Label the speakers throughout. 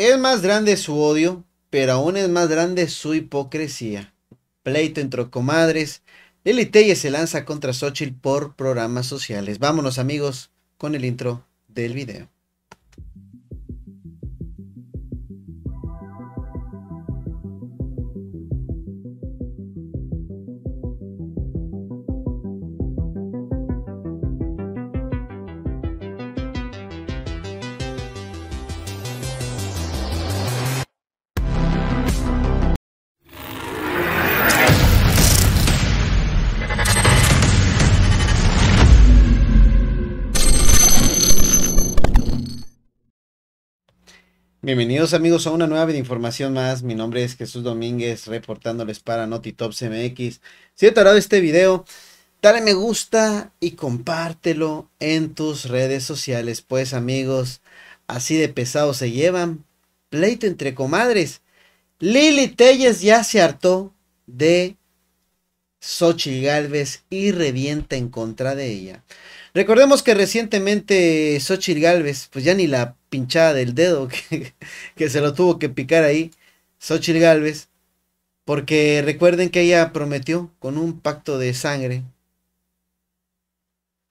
Speaker 1: Es más grande su odio, pero aún es más grande su hipocresía. Pleito entre comadres. Lili se lanza contra Xochitl por programas sociales. Vámonos amigos con el intro del video. Bienvenidos amigos a una nueva de información más. Mi nombre es Jesús Domínguez, reportándoles para Notitop MX. Si te ha gustado este video, dale me gusta y compártelo en tus redes sociales. Pues amigos, así de pesado se llevan. Pleito entre comadres. Lili Telles ya se hartó de Xochitl Galvez y revienta en contra de ella. Recordemos que recientemente Xochitl Galvez, pues ya ni la pinchada del dedo que, se lo tuvo que picar ahí, Xochitl Galvez, porque recuerden que ella prometió con un pacto de sangre,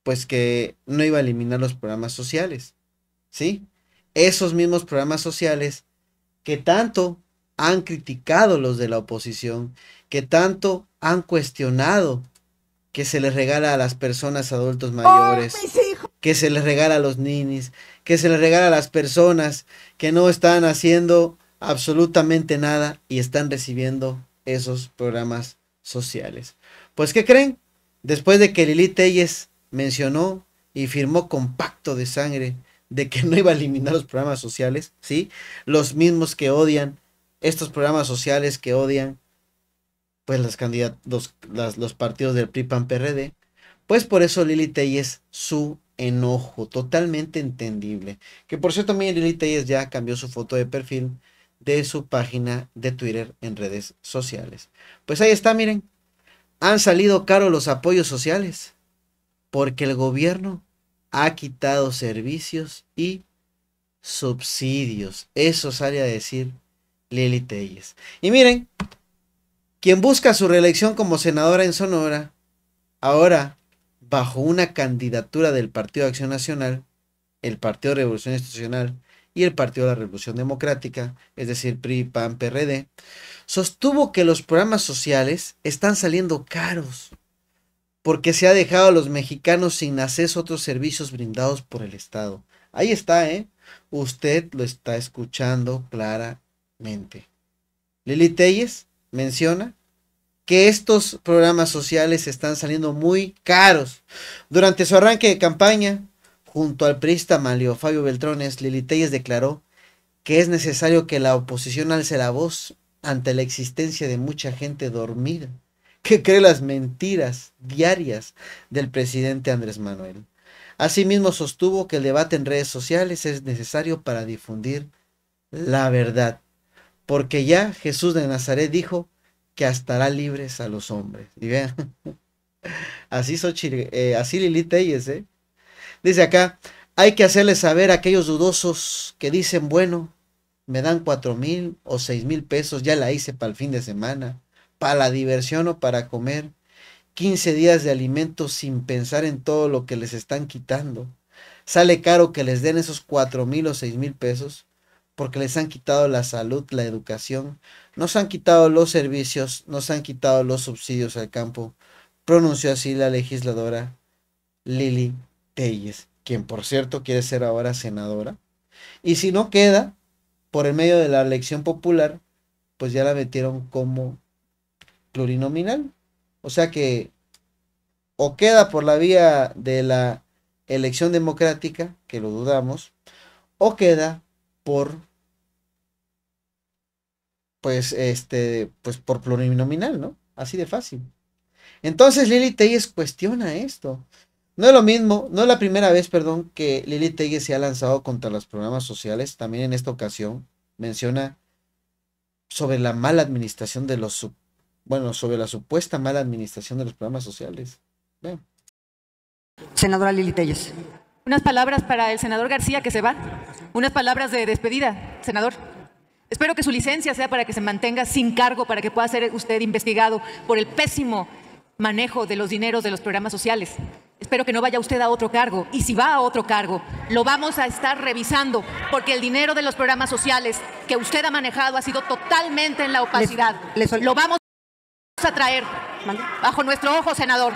Speaker 1: pues que no iba a eliminar los programas sociales, ¿sí? Esos mismos programas sociales que tanto han criticado los de la oposición, que tanto han cuestionado que se les regala a las personas adultos oh, mayores, que se les regala a los ninis, que se les regala a las personas que no están haciendo absolutamente nada y están recibiendo esos programas sociales. Pues, ¿qué creen? Después de que Lili Telles mencionó y firmó con pacto de sangre de que no iba a eliminar los programas sociales, ¿sí? Los mismos que odian, estos programas sociales que odian, pues las candidatos, los partidos del PRI-PAN-PRD, pues por eso Lili Telles su enojo, totalmente entendible. Que por cierto también Lili Telles ya cambió su foto de perfil de su página de Twitter en redes sociales. Pues ahí está, miren. Han salido caros los apoyos sociales porque el gobierno ha quitado servicios y subsidios. Eso sale a decir Lili Telles. Y miren, quien busca su reelección como senadora en Sonora, ahora bajo una candidatura del Partido de Acción Nacional, el Partido de Revolución Institucional y el Partido de la Revolución Democrática, es decir, PRI, PAN, PRD, sostuvo que los programas sociales están saliendo caros porque se ha dejado a los mexicanos sin acceso a otros servicios brindados por el Estado. Ahí está, ¿eh? Usted lo está escuchando claramente. Lili Telles menciona que estos programas sociales están saliendo muy caros. Durante su arranque de campaña, junto al priista Malio Fabio Beltrones, Lili Telles declaró que es necesario que la oposición alce la voz ante la existencia de mucha gente dormida que cree las mentiras diarias del presidente Andrés Manuel. Asimismo sostuvo que el debate en redes sociales es necesario para difundir la verdad porque ya Jesús de Nazaret dijo que hasta libres a los hombres. Y vean, así, eh, así ¿eh? Dice acá, hay que hacerles saber a aquellos dudosos que dicen, bueno, me dan cuatro mil o seis mil pesos, ya la hice para el fin de semana, para la diversión o para comer, 15 días de alimento sin pensar en todo lo que les están quitando. Sale caro que les den esos cuatro mil o seis mil pesos porque les han quitado la salud, la educación, nos han quitado los servicios, nos han quitado los subsidios al campo, pronunció así la legisladora Lili Telles, quien por cierto quiere ser ahora senadora. Y si no queda, por el medio de la elección popular, pues ya la metieron como plurinominal. O sea que o queda por la vía de la elección democrática, que lo dudamos, o queda por pues, este, pues por plurinominal, ¿no? Así de fácil. Entonces Lili Telles cuestiona esto. No es lo mismo, no es la primera vez, perdón, que Lili Telles se ha lanzado contra los programas sociales. También en esta ocasión menciona sobre la mala administración de los, bueno, sobre la supuesta mala administración de los programas sociales. Vean. Senadora Lili Telles.
Speaker 2: Unas palabras para el senador García que se va. Unas palabras de despedida, senador. Espero que su licencia sea para que se mantenga sin cargo, para que pueda ser usted investigado por el pésimo manejo de los dineros de los programas sociales. Espero que no vaya usted a otro cargo. Y si va a otro cargo, lo vamos a estar revisando, porque el dinero de los programas sociales que usted ha manejado ha sido totalmente en la opacidad. lo vamos a traer bajo nuestro ojo, senador.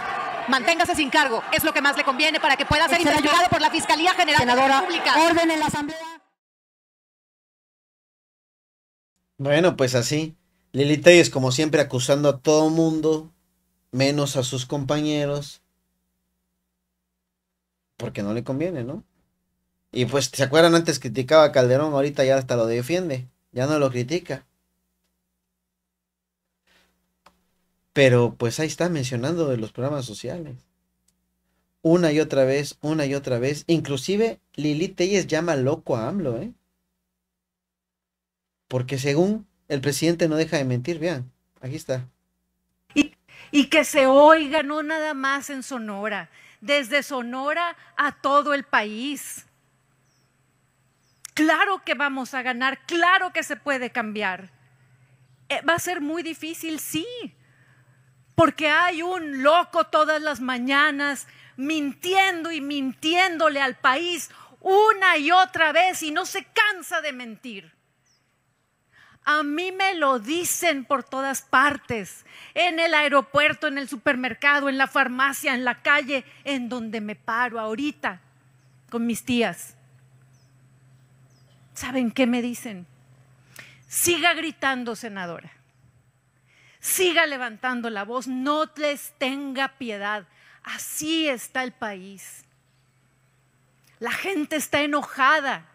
Speaker 2: Manténgase sin cargo. Es lo que más le conviene para que pueda ser investigado por la Fiscalía General Senadora, de la República. Orden en la Asamblea.
Speaker 1: Bueno, pues así. Lili Telles, como siempre, acusando a todo mundo, menos a sus compañeros. Porque no le conviene, ¿no? Y pues, ¿se acuerdan? Antes criticaba a Calderón, ahorita ya hasta lo defiende. Ya no lo critica. Pero pues ahí está mencionando de los programas sociales. Una y otra vez, una y otra vez. Inclusive Lili Telles llama loco a AMLO, ¿eh? porque según el presidente no deja de mentir, vean, aquí está.
Speaker 2: Y, que se oiga, no nada más en Sonora, desde Sonora a todo el país. Claro que vamos a ganar, claro que se puede cambiar. Eh, va a ser muy difícil, sí, porque hay un loco todas las mañanas mintiendo y mintiéndole al país una y otra vez y no se cansa de mentir. A mí me lo dicen por todas partes, en el aeropuerto, en el supermercado, en la farmacia, en la calle, en donde me paro ahorita con mis tías. ¿Saben qué me dicen? Siga gritando, senadora. Siga levantando la voz, no les tenga piedad. Así está el país. La gente está enojada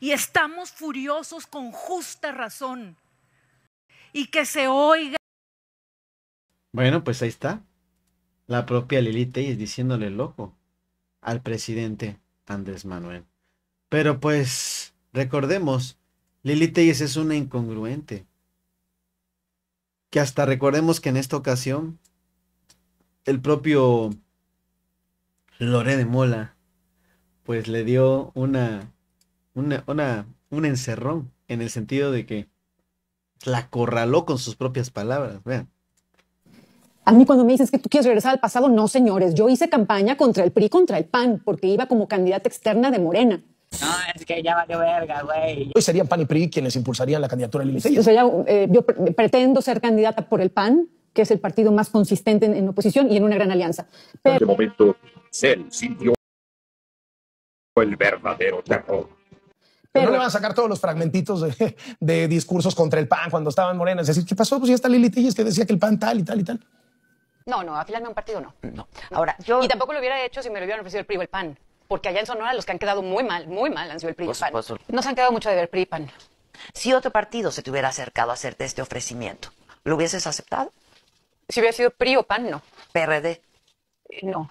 Speaker 2: y estamos furiosos con justa razón. Y que se oiga.
Speaker 1: Bueno, pues ahí está. La propia Lili Teyes diciéndole loco al presidente Andrés Manuel. Pero pues, recordemos, Lili Teyes es una incongruente. Que hasta recordemos que en esta ocasión, el propio Lore de Mola, pues le dio una una, una, un encerrón, en el sentido de que la corraló con sus propias palabras. Vean.
Speaker 2: A mí cuando me dices que tú quieres regresar al pasado, no, señores. Yo hice campaña contra el PRI, contra el PAN, porque iba como candidata externa de Morena.
Speaker 1: No, es que ya valió
Speaker 2: verga, güey. Hoy serían PAN y PRI quienes impulsarían la candidatura de Lili O sea, eh, yo pretendo ser candidata por el PAN, que es el partido más consistente en, oposición y en una gran alianza. Pero... En
Speaker 1: momento, Cel sintió el verdadero terror
Speaker 2: no le van a sacar todos los fragmentitos de, discursos contra el PAN cuando estaban morenas. Es decir, ¿qué pasó? Pues ya está Lili Tillis que decía que el PAN tal y tal y tal. No, no, final a un partido no. No. Ahora, yo. Y tampoco lo hubiera hecho si me lo hubieran ofrecido el PRI o el PAN. Porque allá en Sonora los que han quedado muy mal, muy mal han sido el PRI y el PAN. No se han quedado mucho de ver PRI y PAN. Si otro partido se te hubiera acercado a hacerte este ofrecimiento, ¿lo hubieses aceptado? Si hubiera sido PRI o PAN, no. PRD. Eh, no.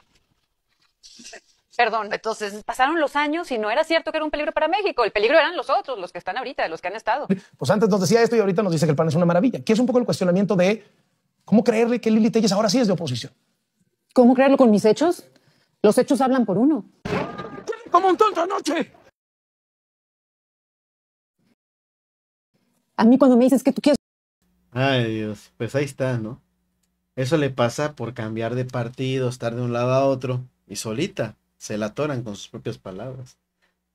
Speaker 2: Perdón. Entonces. Pasaron los años y no era cierto que era un peligro para México. El peligro eran los otros, los que están ahorita, los que han estado. Pues antes nos decía esto y ahorita nos dice que el PAN es una maravilla. Que es un poco el cuestionamiento de cómo creerle que Lili Telles ahora sí es de oposición. ¿Cómo creerlo con mis hechos? Los hechos hablan por uno. ¡Como un tonto anoche! A mí cuando me dices que tú quieres...
Speaker 1: Ay, Dios, pues ahí está, ¿no? Eso le pasa por cambiar de partido, estar de un lado a otro y solita se la atoran con sus propias palabras.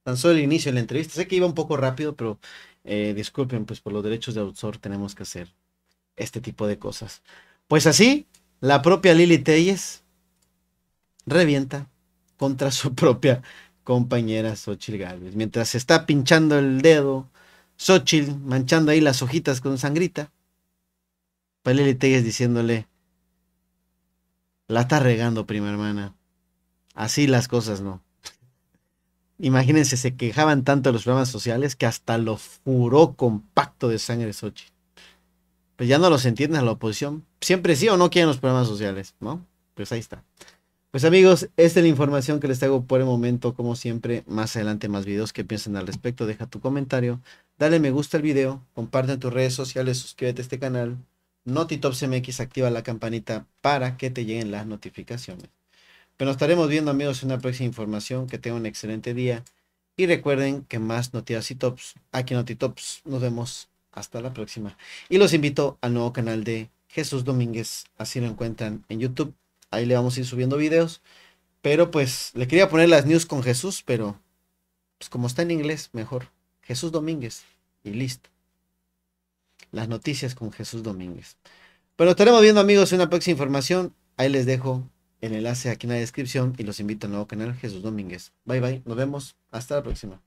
Speaker 1: Tan solo el inicio de la entrevista. Sé que iba un poco rápido, pero eh, disculpen, pues por los derechos de autor tenemos que hacer este tipo de cosas. Pues así, la propia Lili Telles revienta contra su propia compañera Xochitl Galvez. Mientras se está pinchando el dedo, Xochitl manchando ahí las hojitas con sangrita, para pues Lili Telles diciéndole, la está regando, prima hermana. Así las cosas no. Imagínense, se quejaban tanto de los programas sociales que hasta lo furó con pacto de sangre Sochi. Pues ya no los entiendes. a la oposición. Siempre sí o no quieren los programas sociales, ¿no? Pues ahí está. Pues amigos, esta es la información que les traigo por el momento. Como siempre, más adelante más videos que piensen al respecto. Deja tu comentario, dale me gusta al video, comparte en tus redes sociales, suscríbete a este canal. NotiTopCMX, activa la campanita para que te lleguen las notificaciones. Pero nos estaremos viendo amigos en una próxima información. Que tengan un excelente día. Y recuerden que más noticias y tops aquí en Notitops. Nos vemos hasta la próxima. Y los invito al nuevo canal de Jesús Domínguez. Así lo encuentran en YouTube. Ahí le vamos a ir subiendo videos. Pero pues le quería poner las news con Jesús, pero pues como está en inglés, mejor. Jesús Domínguez. Y listo. Las noticias con Jesús Domínguez. Pero estaremos viendo amigos en una próxima información. Ahí les dejo el enlace aquí en la descripción y los invito al nuevo canal Jesús Domínguez. Bye bye, nos vemos, hasta la próxima.